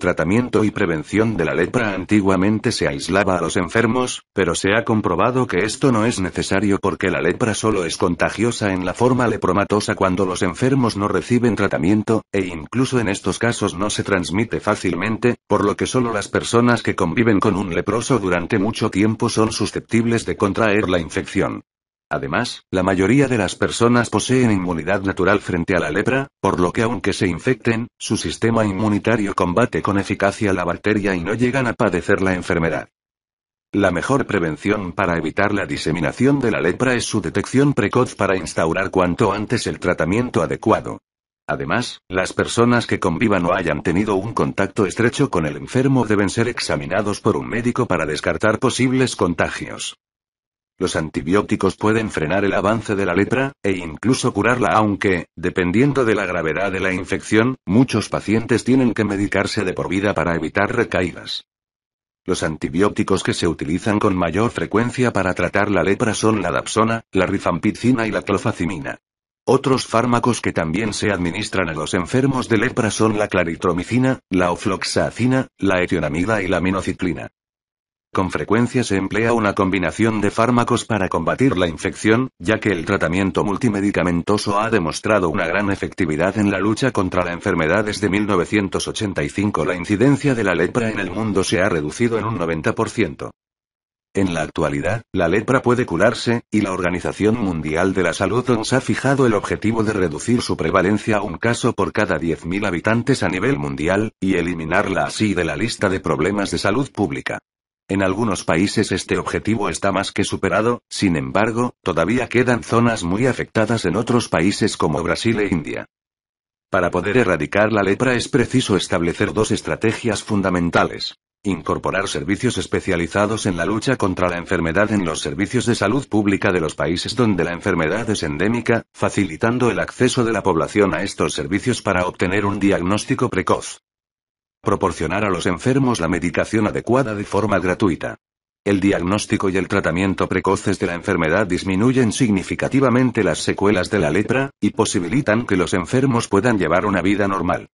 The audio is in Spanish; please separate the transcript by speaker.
Speaker 1: Tratamiento y prevención de la lepra antiguamente se aislaba a los enfermos, pero se ha comprobado que esto no es necesario porque la lepra solo es contagiosa en la forma lepromatosa cuando los enfermos no reciben tratamiento, e incluso en estos casos no se transmite fácilmente, por lo que solo las personas que conviven con un leproso durante mucho tiempo son susceptibles de contraer la infección. Además, la mayoría de las personas poseen inmunidad natural frente a la lepra, por lo que aunque se infecten, su sistema inmunitario combate con eficacia la bacteria y no llegan a padecer la enfermedad. La mejor prevención para evitar la diseminación de la lepra es su detección precoz para instaurar cuanto antes el tratamiento adecuado. Además, las personas que convivan o hayan tenido un contacto estrecho con el enfermo deben ser examinados por un médico para descartar posibles contagios. Los antibióticos pueden frenar el avance de la lepra, e incluso curarla, aunque, dependiendo de la gravedad de la infección, muchos pacientes tienen que medicarse de por vida para evitar recaídas. Los antibióticos que se utilizan con mayor frecuencia para tratar la lepra son la dapsona, la rifampicina y la clofacimina. Otros fármacos que también se administran a los enfermos de lepra son la claritromicina, la ofloxacina, la etionamida y la minociclina. Con frecuencia se emplea una combinación de fármacos para combatir la infección, ya que el tratamiento multimedicamentoso ha demostrado una gran efectividad en la lucha contra la enfermedad desde 1985. La incidencia de la lepra en el mundo se ha reducido en un 90%. En la actualidad, la lepra puede curarse, y la Organización Mundial de la Salud nos ha fijado el objetivo de reducir su prevalencia a un caso por cada 10.000 habitantes a nivel mundial, y eliminarla así de la lista de problemas de salud pública. En algunos países este objetivo está más que superado, sin embargo, todavía quedan zonas muy afectadas en otros países como Brasil e India. Para poder erradicar la lepra es preciso establecer dos estrategias fundamentales. Incorporar servicios especializados en la lucha contra la enfermedad en los servicios de salud pública de los países donde la enfermedad es endémica, facilitando el acceso de la población a estos servicios para obtener un diagnóstico precoz. Proporcionar a los enfermos la medicación adecuada de forma gratuita. El diagnóstico y el tratamiento precoces de la enfermedad disminuyen significativamente las secuelas de la lepra, y posibilitan que los enfermos puedan llevar una vida normal.